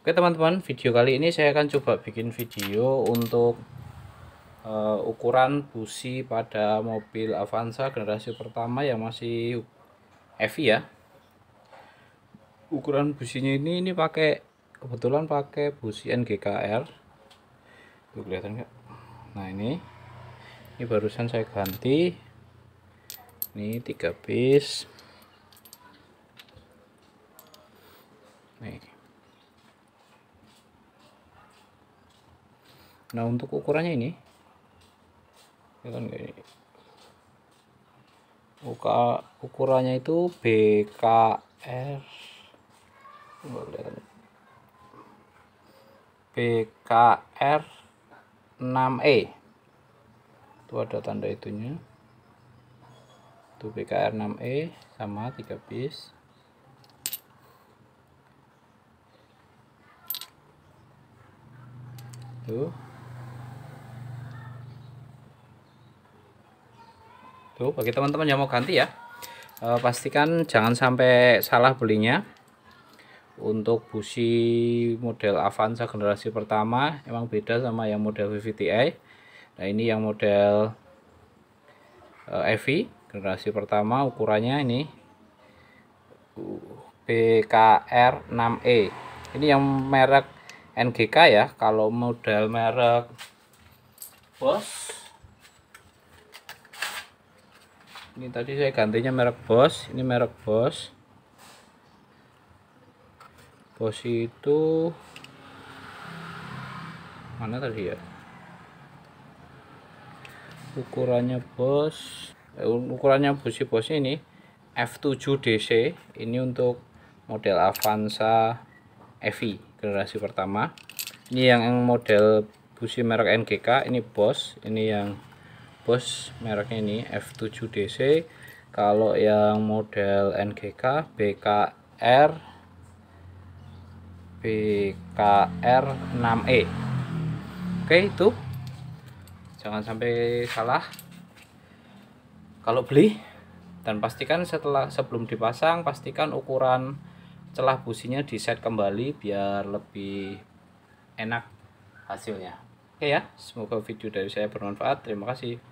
Oke teman-teman, video kali ini saya akan coba bikin video untuk uh, ukuran busi pada mobil Avanza generasi pertama yang masih EV ya. Ukuran businya ini ini pakai kebetulan pakai busi NGKR. Tuh kelihatan nggak? Nah, ini. Ini barusan saya ganti. Ini tiga piece. Nih nah untuk ukurannya ini ya kan ini Uka, ukurannya itu BKR BKR 6E itu ada tanda itunya itu BKR 6E sama 3 bis tuh tuh bagi teman-teman yang mau ganti ya eh, pastikan jangan sampai salah belinya untuk busi model Avanza generasi pertama emang beda sama yang model VVTi nah ini yang model EV eh, generasi pertama ukurannya ini BKR6E ini yang merek NGK ya kalau model merek Bos ini tadi saya gantinya merek Bos ini merek Bos Bos itu mana tadi ya ukurannya Bos eh, ukurannya busi Bos ini F7 DC ini untuk model Avanza EV generasi pertama ini yang model busi merek NGK ini Bos ini yang bos mereknya ini F7DC kalau yang model NGK BKR BKR 6E oke itu jangan sampai salah kalau beli dan pastikan setelah sebelum dipasang pastikan ukuran celah businya di set kembali biar lebih enak hasilnya oke ya semoga video dari saya bermanfaat terima kasih